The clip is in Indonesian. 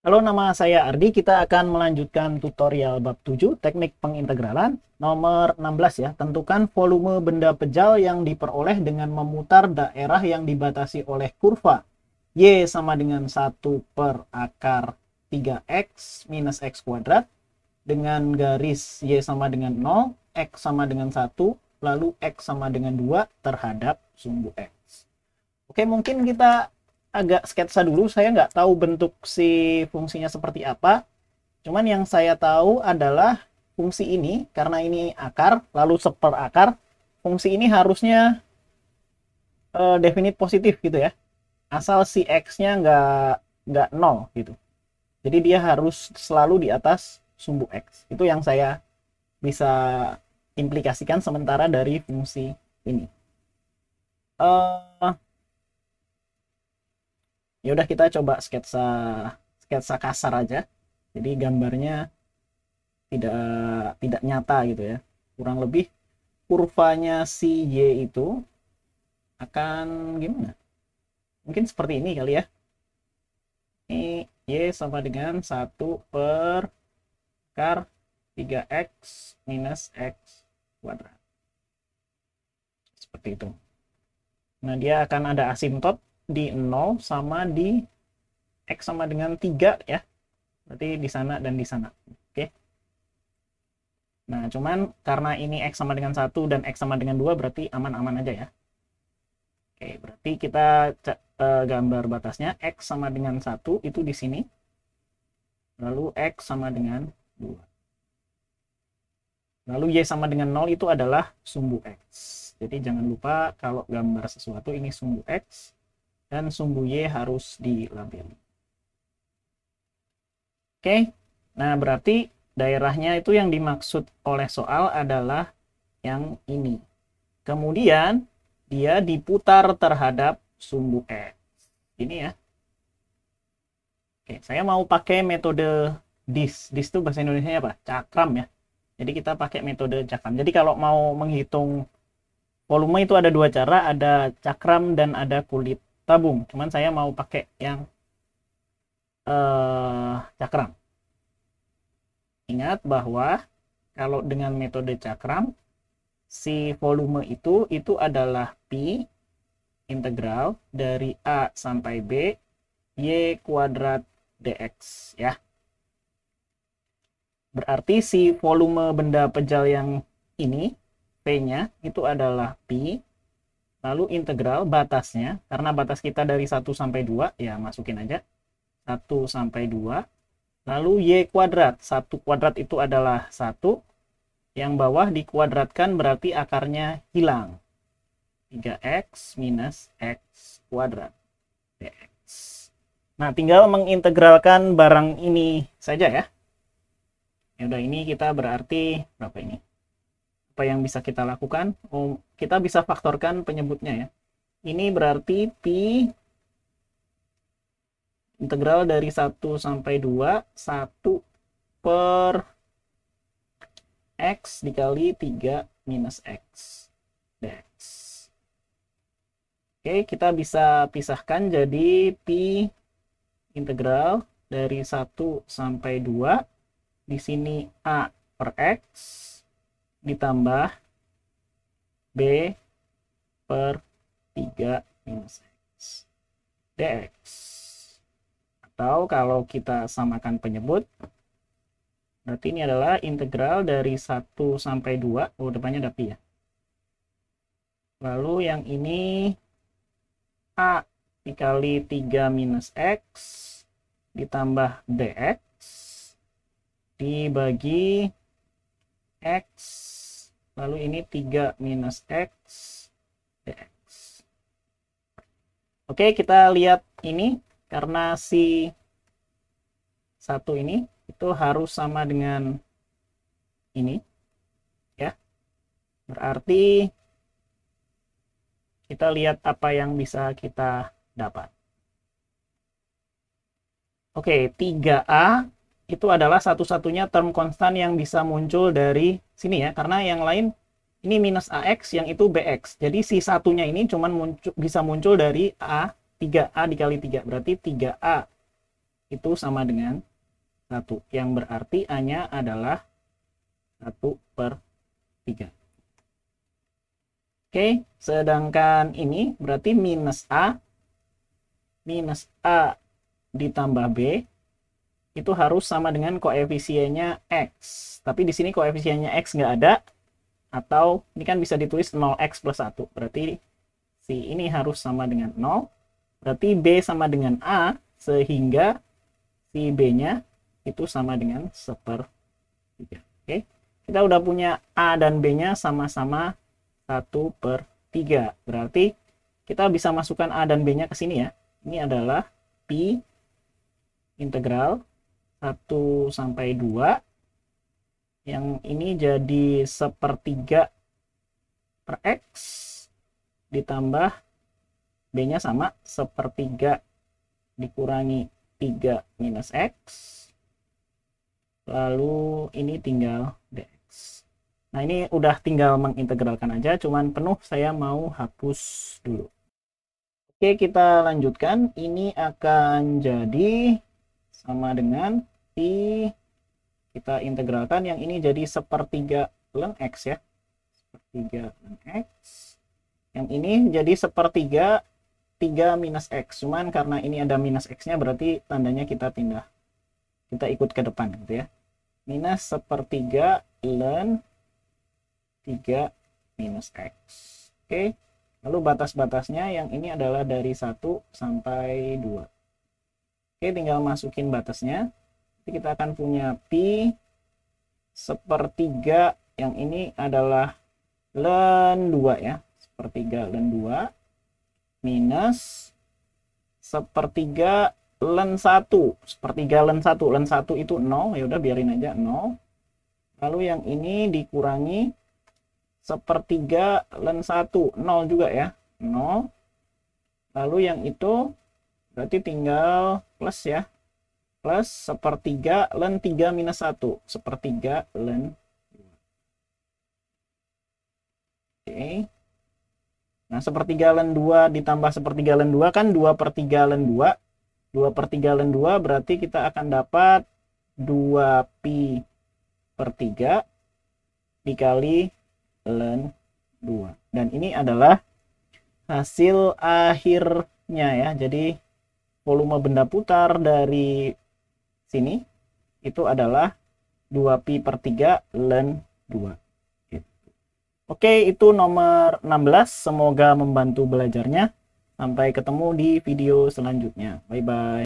Halo, nama saya Ardi. Kita akan melanjutkan tutorial bab 7, teknik pengintegralan, nomor 16 ya. Tentukan volume benda pejal yang diperoleh dengan memutar daerah yang dibatasi oleh kurva. Y sama dengan 1 per akar 3x minus x kuadrat dengan garis Y sama dengan 0, X sama dengan 1, lalu X sama dengan 2 terhadap sumbu X. Oke, mungkin kita agak sketsa dulu saya nggak tahu bentuk si fungsinya seperti apa cuman yang saya tahu adalah fungsi ini karena ini akar lalu seper akar fungsi ini harusnya uh, eh, definite positif gitu ya asal si x-nya nggak nggak nol gitu jadi dia harus selalu di atas sumbu x itu yang saya bisa implikasikan sementara dari fungsi ini uh, ya udah kita coba sketsa sketsa kasar aja jadi gambarnya tidak tidak nyata gitu ya kurang lebih kurvanya si Y itu akan gimana mungkin seperti ini kali ya ini Y sama dengan 1 per kar 3X minus X kuadrat seperti itu nah dia akan ada asimtot di 0 sama di X sama dengan 3 ya. Berarti di sana dan di sana. Oke. Nah, cuman karena ini X sama dengan 1 dan X sama dengan 2 berarti aman-aman aja ya. Oke, berarti kita eh, gambar batasnya X sama dengan 1 itu di sini. Lalu X sama dengan 2. Lalu Y sama dengan 0 itu adalah sumbu X. Jadi jangan lupa kalau gambar sesuatu ini sumbu X dan sumbu Y harus di label. Oke, nah berarti daerahnya itu yang dimaksud oleh soal adalah yang ini. Kemudian dia diputar terhadap sumbu X. Ini ya. Oke, saya mau pakai metode dis. Dis itu bahasa Indonesia apa? Cakram ya. Jadi kita pakai metode cakram. Jadi kalau mau menghitung volume itu ada dua cara, ada cakram dan ada kulit tabung cuman saya mau pakai yang uh, cakram ingat bahwa kalau dengan metode cakram si volume itu itu adalah pi integral dari a sampai b y kuadrat dx ya berarti si volume benda pejal yang ini p-nya itu adalah pi Lalu integral batasnya, karena batas kita dari 1 sampai 2, ya masukin aja. 1 sampai 2. Lalu Y kuadrat, 1 kuadrat itu adalah 1. Yang bawah dikuadratkan berarti akarnya hilang. 3X minus X kuadrat. Dx. Nah, tinggal mengintegralkan barang ini saja ya. Ya udah ini kita berarti berapa ini? apa yang bisa kita lakukan? Oh, kita bisa faktorkan penyebutnya ya. Ini berarti P integral dari 1 sampai 2, 1 per x dikali 3 minus x dx. Oke, kita bisa pisahkan jadi P integral dari 1 sampai 2. Di sini a per x ditambah B per 3 minus X dx. Atau kalau kita samakan penyebut, berarti ini adalah integral dari 1 sampai 2, oh depannya ada pi ya. Lalu yang ini A dikali 3 minus X ditambah dx dibagi X lalu ini 3 minus X dx oke kita lihat ini karena si satu ini itu harus sama dengan ini ya berarti kita lihat apa yang bisa kita dapat oke 3A itu adalah satu-satunya term konstan yang bisa muncul dari sini ya karena yang lain ini minus AX yang itu BX jadi si satunya ini cuma muncul, bisa muncul dari A 3A dikali 3 berarti 3A itu sama dengan 1 yang berarti A-nya adalah 1 per 3 Oke, sedangkan ini berarti minus A minus A ditambah B itu harus sama dengan koefisiennya X. Tapi di sini koefisiennya X nggak ada, atau ini kan bisa ditulis 0X plus 1. Berarti si ini harus sama dengan 0. Berarti B sama dengan A, sehingga si B-nya itu sama dengan seper 3. Oke, kita udah punya A dan B-nya sama-sama 1 per 3. Berarti kita bisa masukkan A dan B-nya ke sini ya. Ini adalah Pi integral 1 sampai 2 yang ini jadi sepertiga per X ditambah B-nya sama sepertiga dikurangi 3 minus X lalu ini tinggal DX nah ini udah tinggal mengintegralkan aja cuman penuh saya mau hapus dulu oke kita lanjutkan ini akan jadi sama dengan berarti kita integralkan yang ini jadi sepertiga ln x ya sepertiga ln x yang ini jadi sepertiga 3 minus x cuman karena ini ada minus x nya berarti tandanya kita pindah kita ikut ke depan gitu ya minus sepertiga ln 3 minus x oke lalu batas-batasnya yang ini adalah dari 1 sampai 2 oke tinggal masukin batasnya jadi kita akan punya pi sepertiga yang ini adalah len 2 ya. Sepertiga len 2 minus sepertiga len 1. Sepertiga len 1. Len 1 itu 0. Ya udah biarin aja 0. Lalu yang ini dikurangi sepertiga len 1. 0 juga ya. 0. Lalu yang itu berarti tinggal plus ya plus sepertiga len 3 minus 1. Sepertiga len oke okay. Nah, sepertiga len 2 ditambah sepertiga len 2 kan 2 per 3 len 2. 2 per 3 len 2 berarti kita akan dapat 2pi per 3 dikali len 2. Dan ini adalah hasil akhirnya ya. Jadi volume benda putar dari sini itu adalah 2pi per 3 len 2. Oke, itu nomor 16. Semoga membantu belajarnya. Sampai ketemu di video selanjutnya. Bye-bye.